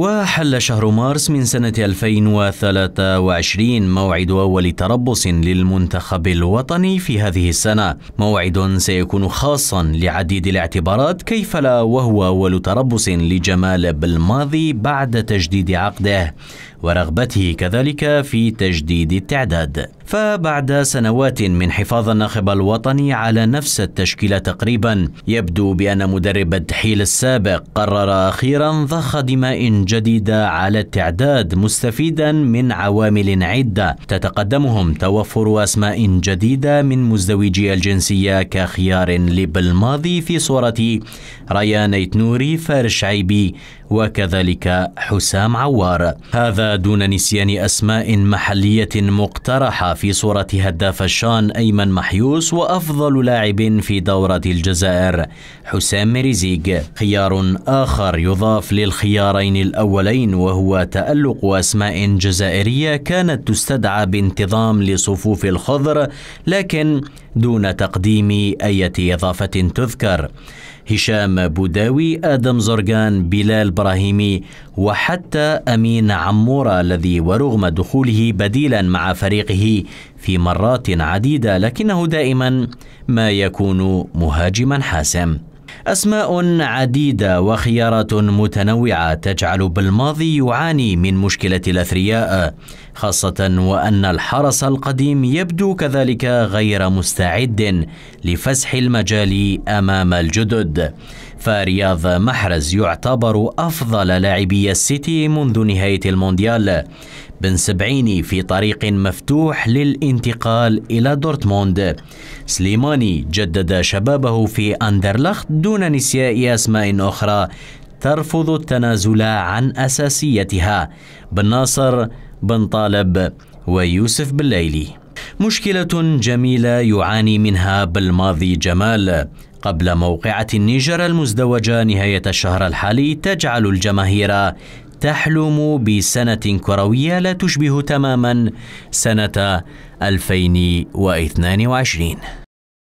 وحل شهر مارس من سنة 2023 موعد أول تربص للمنتخب الوطني في هذه السنة موعد سيكون خاصا لعديد الاعتبارات كيف لا وهو أول تربص لجمال بالماضي بعد تجديد عقده ورغبته كذلك في تجديد التعداد فبعد سنوات من حفاظ الناخب الوطني على نفس التشكيلة تقريبا يبدو بأن مدرب التحيل السابق قرر أخيرا ضخ دماء جديدة على التعداد مستفيدا من عوامل عدة تتقدمهم توفر أسماء جديدة من مزدوجي الجنسية كخيار لبلماضي في صورة ريان نوري فارش شعيبي وكذلك حسام عوار هذا دون نسيان أسماء محلية مقترحة في صورة هداف الشان أيمن محيوس وأفضل لاعب في دورة الجزائر حسام مريزيج خيار آخر يضاف للخيارين الأولين وهو تألق أسماء جزائرية كانت تستدعى بانتظام لصفوف الخضر لكن دون تقديم أي إضافة تذكر هشام بوداوي آدم زرقان بلال براهيمي وحتى أمين عمورة الذي ورغم دخوله بديلا مع فريقه في مرات عديدة لكنه دائما ما يكون مهاجما حاسم أسماء عديدة وخيارات متنوعة تجعل بالماضي يعاني من مشكلة الأثرياء خاصة وأن الحرس القديم يبدو كذلك غير مستعد لفسح المجال أمام الجدد فرياض محرز يعتبر أفضل لاعبي السيتي منذ نهاية المونديال بن سبعيني في طريق مفتوح للانتقال إلى دورتموند سليماني جدد شبابه في أندرلخت دون نسياء أسماء أخرى ترفض التنازل عن أساسيتها بن ناصر بن طالب ويوسف بالليلي مشكلة جميلة يعاني منها بالماضي جمال قبل موقعة النيجر المزدوجة نهاية الشهر الحالي تجعل الجماهير تحلم بسنة كروية لا تشبه تماما سنة 2022